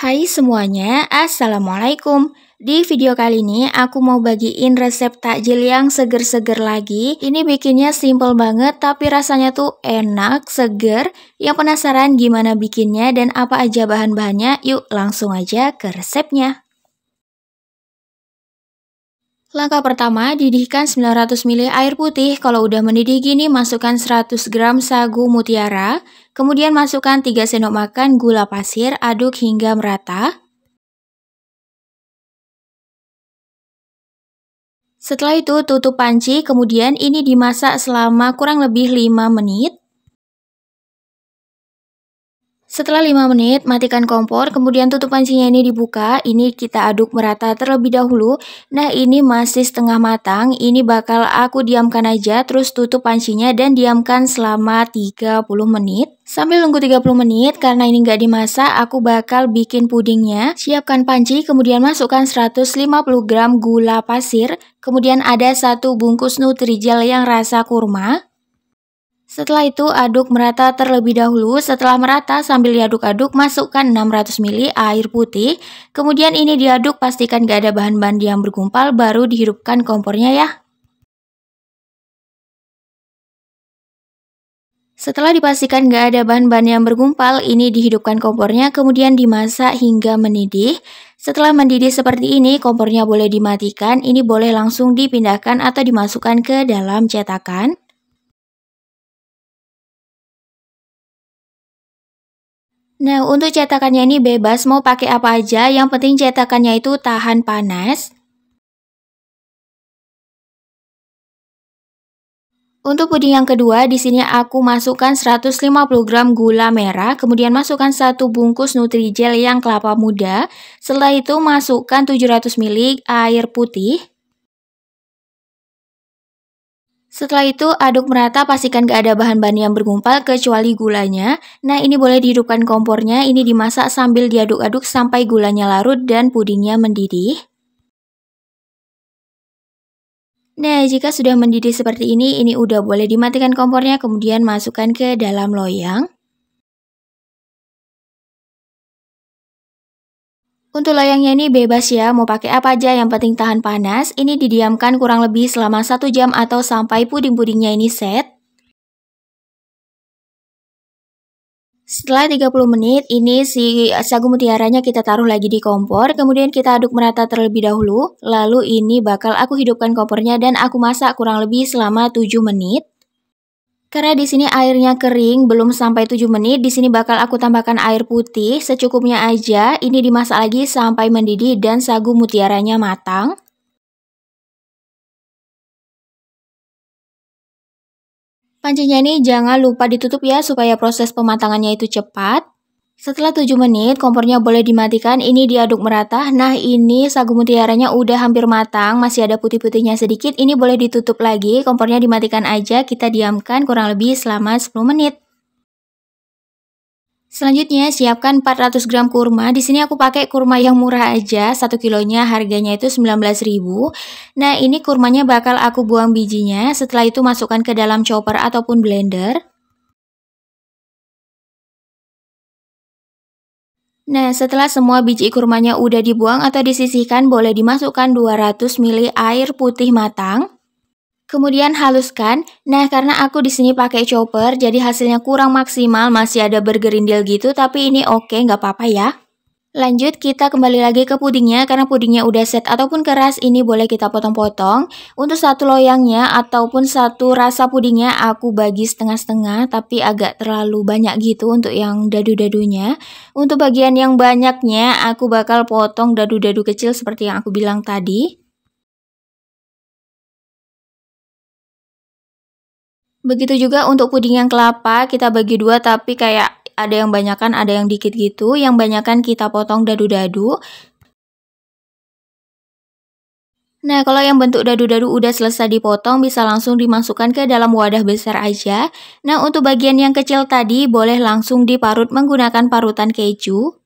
Hai semuanya, Assalamualaikum. Di video kali ini aku mau bagiin resep takjil yang seger-seger lagi. Ini bikinnya simple banget tapi rasanya tuh enak, seger. Yang penasaran gimana bikinnya dan apa aja bahan-bahannya, yuk langsung aja ke resepnya. Langkah pertama, didihkan 900 ml air putih. Kalau udah mendidih gini, masukkan 100 gram sagu mutiara. Kemudian masukkan 3 sendok makan gula pasir, aduk hingga merata. Setelah itu tutup panci, kemudian ini dimasak selama kurang lebih 5 menit. Setelah 5 menit, matikan kompor, kemudian tutup pancinya ini dibuka, ini kita aduk merata terlebih dahulu. Nah ini masih setengah matang, ini bakal aku diamkan aja, terus tutup pancinya dan diamkan selama 30 menit. Sambil nunggu 30 menit, karena ini nggak dimasak, aku bakal bikin pudingnya. Siapkan panci, kemudian masukkan 150 gram gula pasir, kemudian ada satu bungkus nutrijel yang rasa kurma, setelah itu aduk merata terlebih dahulu. Setelah merata sambil diaduk-aduk masukkan 600 ml air putih. Kemudian ini diaduk pastikan gak ada bahan-bahan yang bergumpal baru dihidupkan kompornya ya. Setelah dipastikan gak ada bahan-bahan yang bergumpal, ini dihidupkan kompornya kemudian dimasak hingga mendidih. Setelah mendidih seperti ini, kompornya boleh dimatikan, ini boleh langsung dipindahkan atau dimasukkan ke dalam cetakan. Nah, untuk cetakannya ini bebas mau pakai apa aja, yang penting cetakannya itu tahan panas. Untuk puding yang kedua, di sini aku masukkan 150 gram gula merah, kemudian masukkan satu bungkus Nutrijel yang kelapa muda. Setelah itu masukkan 700 ml air putih. Setelah itu aduk merata pastikan gak ada bahan-bahan yang bergumpal kecuali gulanya. Nah ini boleh dihidupkan kompornya, ini dimasak sambil diaduk-aduk sampai gulanya larut dan pudingnya mendidih. Nah jika sudah mendidih seperti ini, ini udah boleh dimatikan kompornya kemudian masukkan ke dalam loyang. Untuk loyangnya ini bebas ya, mau pakai apa aja yang penting tahan panas. Ini didiamkan kurang lebih selama 1 jam atau sampai puding-pudingnya ini set. Setelah 30 menit, ini si sagu mutiaranya kita taruh lagi di kompor, kemudian kita aduk merata terlebih dahulu, lalu ini bakal aku hidupkan kompornya dan aku masak kurang lebih selama 7 menit. Karena di sini airnya kering, belum sampai 7 menit, di sini bakal aku tambahkan air putih secukupnya aja. Ini dimasak lagi sampai mendidih dan sagu mutiaranya matang. Pancinya ini jangan lupa ditutup ya supaya proses pematangannya itu cepat. Setelah 7 menit, kompornya boleh dimatikan. Ini diaduk merata. Nah, ini sagu mutiaranya udah hampir matang, masih ada putih-putihnya sedikit. Ini boleh ditutup lagi, kompornya dimatikan aja. Kita diamkan kurang lebih selama 10 menit. Selanjutnya, siapkan 400 gram kurma. Di sini aku pakai kurma yang murah aja, 1 kilonya harganya itu 19.000. Nah, ini kurmanya bakal aku buang bijinya. Setelah itu masukkan ke dalam chopper ataupun blender. Nah, setelah semua biji kurmanya udah dibuang atau disisihkan, boleh dimasukkan 200 ml air putih matang. Kemudian haluskan. Nah, karena aku di sini pakai chopper, jadi hasilnya kurang maksimal, masih ada bergerindil gitu, tapi ini oke, okay, nggak apa-apa ya. Lanjut kita kembali lagi ke pudingnya karena pudingnya udah set ataupun keras ini boleh kita potong-potong Untuk satu loyangnya ataupun satu rasa pudingnya aku bagi setengah-setengah tapi agak terlalu banyak gitu untuk yang dadu-dadunya Untuk bagian yang banyaknya aku bakal potong dadu-dadu kecil seperti yang aku bilang tadi Begitu juga untuk puding yang kelapa kita bagi dua tapi kayak ada yang banyakan, ada yang dikit gitu. Yang banyakan kita potong dadu-dadu. Nah, kalau yang bentuk dadu-dadu udah selesai dipotong, bisa langsung dimasukkan ke dalam wadah besar aja. Nah, untuk bagian yang kecil tadi, boleh langsung diparut menggunakan parutan keju.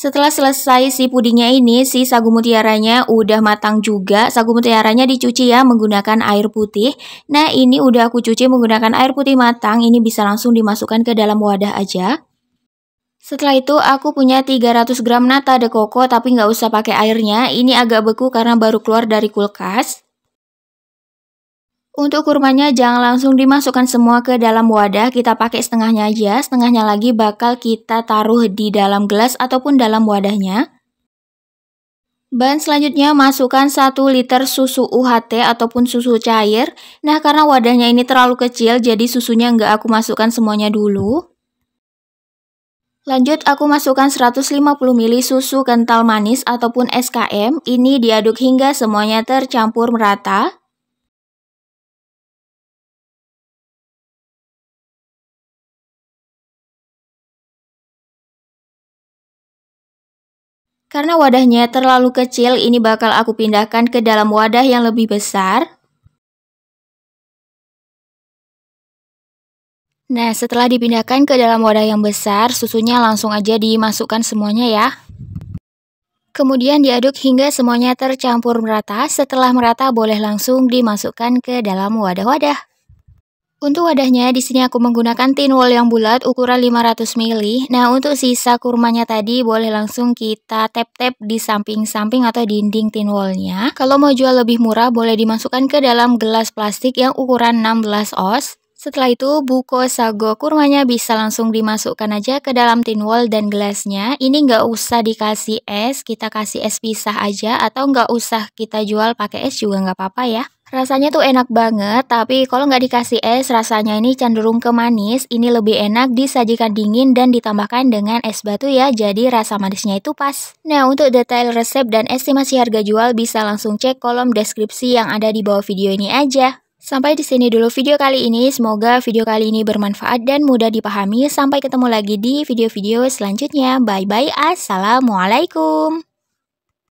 Setelah selesai si pudingnya ini, si sagu mutiaranya udah matang juga. Sagu mutiaranya dicuci ya menggunakan air putih. Nah, ini udah aku cuci menggunakan air putih matang. Ini bisa langsung dimasukkan ke dalam wadah aja. Setelah itu aku punya 300 gram nata de coco tapi nggak usah pakai airnya. Ini agak beku karena baru keluar dari kulkas. Untuk kurmanya jangan langsung dimasukkan semua ke dalam wadah, kita pakai setengahnya aja, setengahnya lagi bakal kita taruh di dalam gelas ataupun dalam wadahnya. Bahan selanjutnya masukkan 1 liter susu UHT ataupun susu cair. Nah karena wadahnya ini terlalu kecil jadi susunya nggak aku masukkan semuanya dulu. Lanjut aku masukkan 150 ml susu kental manis ataupun SKM. Ini diaduk hingga semuanya tercampur merata. Karena wadahnya terlalu kecil, ini bakal aku pindahkan ke dalam wadah yang lebih besar. Nah, setelah dipindahkan ke dalam wadah yang besar, susunya langsung aja dimasukkan semuanya ya. Kemudian diaduk hingga semuanya tercampur merata. Setelah merata, boleh langsung dimasukkan ke dalam wadah-wadah. Untuk wadahnya, di sini aku menggunakan tin wall yang bulat ukuran 500 ml. Nah, untuk sisa kurmanya tadi boleh langsung kita tap-tap di samping-samping atau dinding tin wallnya. Kalau mau jual lebih murah, boleh dimasukkan ke dalam gelas plastik yang ukuran 16 oz. Setelah itu, buko sago kurmanya bisa langsung dimasukkan aja ke dalam tin wall dan gelasnya. Ini nggak usah dikasih es, kita kasih es pisah aja atau nggak usah kita jual pakai es juga nggak apa-apa ya. Rasanya tuh enak banget, tapi kalau nggak dikasih es, rasanya ini cenderung ke manis. Ini lebih enak disajikan dingin dan ditambahkan dengan es batu ya, jadi rasa manisnya itu pas. Nah, untuk detail resep dan estimasi harga jual bisa langsung cek kolom deskripsi yang ada di bawah video ini aja. Sampai di sini dulu video kali ini, semoga video kali ini bermanfaat dan mudah dipahami. Sampai ketemu lagi di video-video selanjutnya. Bye-bye, Assalamualaikum.